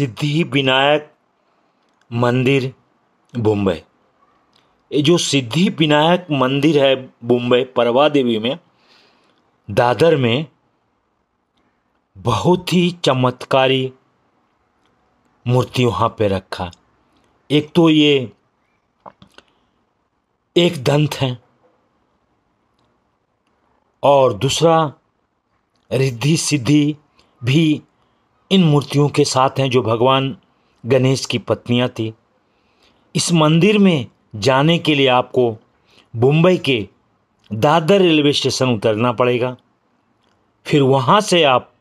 सिद्धि विनायक मंदिर बम्बई ये जो सिद्धि विनायक मंदिर है मुंबई परवा देवी में दादर में बहुत ही चमत्कारी मूर्ति वहाँ पे रखा एक तो ये एक दंत है और दूसरा रिद्धि सिद्धि भी इन मूर्तियों के साथ हैं जो भगवान गणेश की पत्नियां थी इस मंदिर में जाने के लिए आपको मुंबई के दादर रेलवे स्टेशन उतरना पड़ेगा फिर वहाँ से आप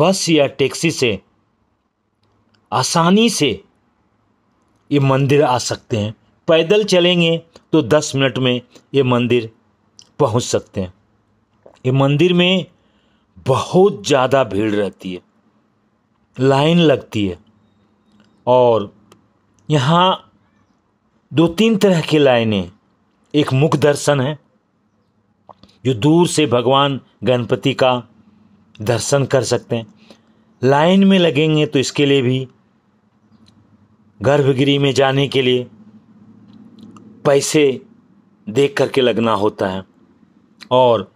बस या टैक्सी से आसानी से ये मंदिर आ सकते हैं पैदल चलेंगे तो दस मिनट में ये मंदिर पहुंच सकते हैं ये मंदिर में बहुत ज़्यादा भीड़ रहती है लाइन लगती है और यहाँ दो तीन तरह की लाइनें एक मुख दर्शन है जो दूर से भगवान गणपति का दर्शन कर सकते हैं लाइन में लगेंगे तो इसके लिए भी गर्भगिरी में जाने के लिए पैसे देख करके लगना होता है और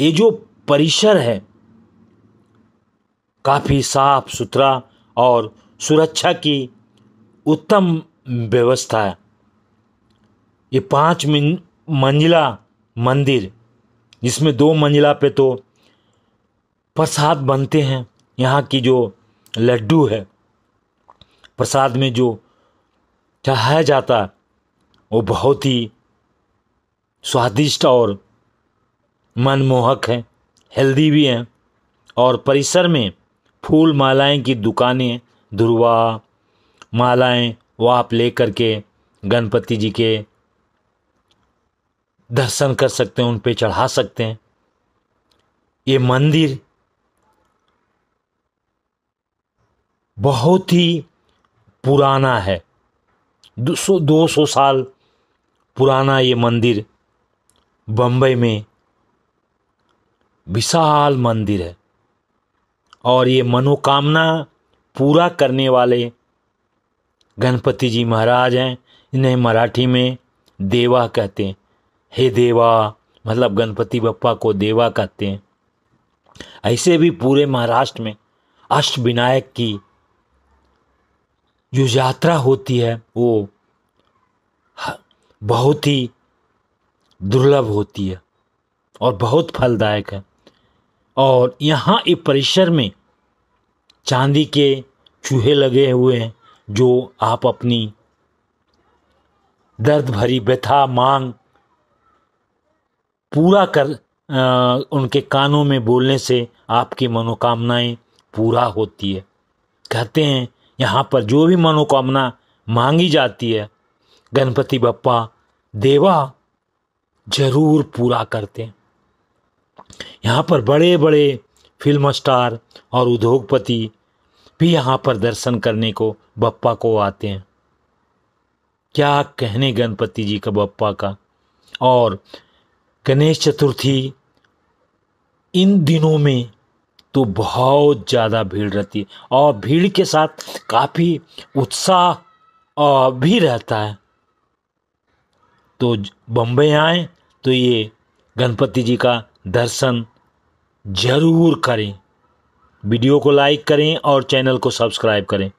ये जो परिसर है काफ़ी साफ सुथरा और सुरक्षा की उत्तम व्यवस्था है ये पाँच मंजिला मंदिर जिसमें दो मंजिला पे तो प्रसाद बनते हैं यहाँ की जो लड्डू है प्रसाद में जो चढ़ाया जाता वो बहुत ही स्वादिष्ट और मनमोहक है हेल्दी भी हैं और परिसर में फूल मालाएं की दुकानें धुरवा मालाएं आप ले करके गणपति जी के दर्शन कर सकते हैं उन पे चढ़ा सकते हैं ये मंदिर बहुत ही पुराना है दो दो सौ साल पुराना ये मंदिर बम्बई में विशाल मंदिर है और ये मनोकामना पूरा करने वाले गणपति जी महाराज हैं इन्हें मराठी में देवा कहते हैं हे देवा मतलब गणपति बप्पा को देवा कहते हैं ऐसे भी पूरे महाराष्ट्र में अष्ट विनायक की जो यात्रा होती है वो बहुत ही दुर्लभ होती है और बहुत फलदायक है और यहाँ एक परिसर में चांदी के चूहे लगे हुए हैं जो आप अपनी दर्द भरी व्यथा मांग पूरा कर आ, उनके कानों में बोलने से आपकी मनोकामनाएं पूरा होती है कहते हैं यहाँ पर जो भी मनोकामना मांगी जाती है गणपति बप्पा देवा जरूर पूरा करते हैं यहाँ पर बड़े बड़े फिल्म स्टार और उद्योगपति भी यहाँ पर दर्शन करने को बप्पा को आते हैं क्या कहने गणपति जी का बप्पा का और गणेश चतुर्थी इन दिनों में तो बहुत ज़्यादा भीड़ रहती है और भीड़ के साथ काफ़ी उत्साह भी रहता है तो बम्बई आए तो ये गणपति जी का दर्शन ज़रूर करें वीडियो को लाइक करें और चैनल को सब्सक्राइब करें